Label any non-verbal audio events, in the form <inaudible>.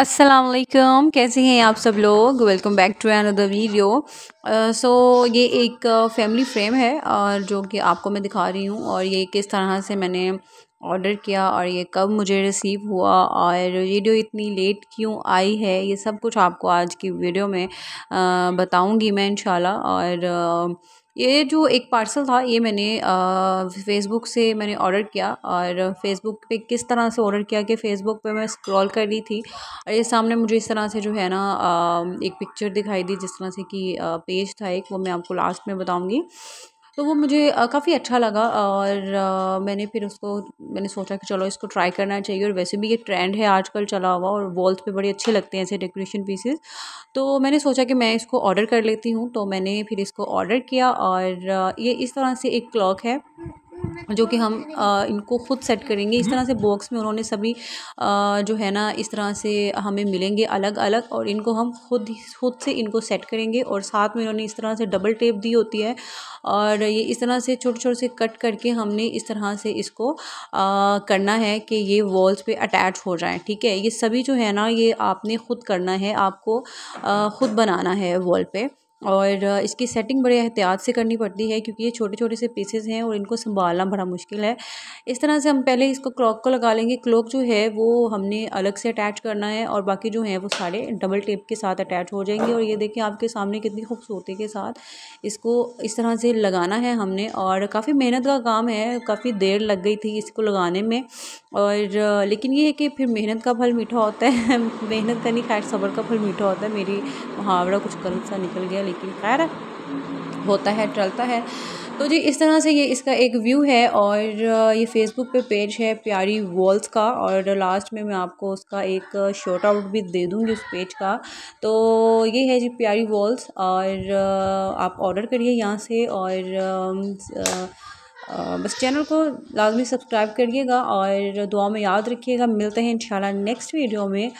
असलम कैसे हैं आप सब लोग welcome back to another video so ये एक फैमिली uh, फ्रेम है और जो कि आपको मैं दिखा रही हूँ और ये किस तरह से मैंने ऑर्डर किया और ये कब मुझे रिसीव हुआ और वीडियो इतनी लेट क्यों आई है ये सब कुछ आपको आज की वीडियो में uh, बताऊँगी मैं इन और uh, ये जो एक पार्सल था ये मैंने फ़ेसबुक से मैंने ऑर्डर किया और फेसबुक पे किस तरह से ऑर्डर किया कि फ़ेसबुक पे मैं स्क्रॉल कर रही थी और ये सामने मुझे इस तरह से जो है ना एक पिक्चर दिखाई दी जिस तरह से कि पेज था एक वो मैं आपको लास्ट में बताऊँगी तो वो मुझे काफ़ी अच्छा लगा और मैंने फिर उसको मैंने सोचा कि चलो इसको ट्राई करना चाहिए और वैसे भी ये ट्रेंड है आजकल चला हुआ और वॉल्स पे बड़े अच्छे लगते हैं ऐसे डेकोरेशन पीसेस तो मैंने सोचा कि मैं इसको ऑर्डर कर लेती हूँ तो मैंने फिर इसको ऑर्डर किया और ये इस तरह से एक क्लॉक है जो कि हम आ, इनको ख़ुद सेट करेंगे इस तरह से बॉक्स में उन्होंने सभी आ, जो है ना इस तरह से हमें मिलेंगे अलग अलग और इनको हम खुद खुद से इनको सेट करेंगे और साथ में इन्होंने इस तरह से डबल टेप दी होती है और ये इस तरह से छोटे छोटे से कट करके हमने इस तरह से इसको आ, करना है कि ये वॉल्स पे अटैच हो जाए ठीक है ये सभी जो है ना ये आपने ख़ुद करना है आपको ख़ुद बनाना है वॉल पे और इसकी सेटिंग बड़े एहतियात से करनी पड़ती है क्योंकि ये छोटे छोटे से पीसेज हैं और इनको संभालना बड़ा मुश्किल है इस तरह से हम पहले इसको क्लॉक को लगा लेंगे क्लॉक जो है वो हमने अलग से अटैच करना है और बाकी जो है वो सारे डबल टेप के साथ अटैच हो जाएंगे और ये देखिए आपके सामने कितनी खूबसूरती के साथ इसको इस तरह से लगाना है हमने और काफ़ी मेहनत का काम है काफ़ी देर लग गई थी इसको लगाने में और लेकिन ये है कि फिर मेहनत का फल मीठा होता है <laughs> मेहनत का नहीं खैर सबर का फल मीठा होता है मेरी मुहावरा कुछ गलत सा निकल गया लेकिन खैर होता है टलता है तो जी इस तरह से ये इसका एक व्यू है और ये फेसबुक पे पेज है प्यारी वॉल्स का और लास्ट में मैं आपको उसका एक शॉर्ट आउट भी दे दूँगी उस पेज का तो ये है जी प्यारी वॉल्स और आप ऑर्डर करिए यहाँ से और बस चैनल को लाजमी सब्सक्राइब करिएगा और दुआ में याद रखिएगा मिलते हैं इंशाल्लाह नेक्स्ट वीडियो में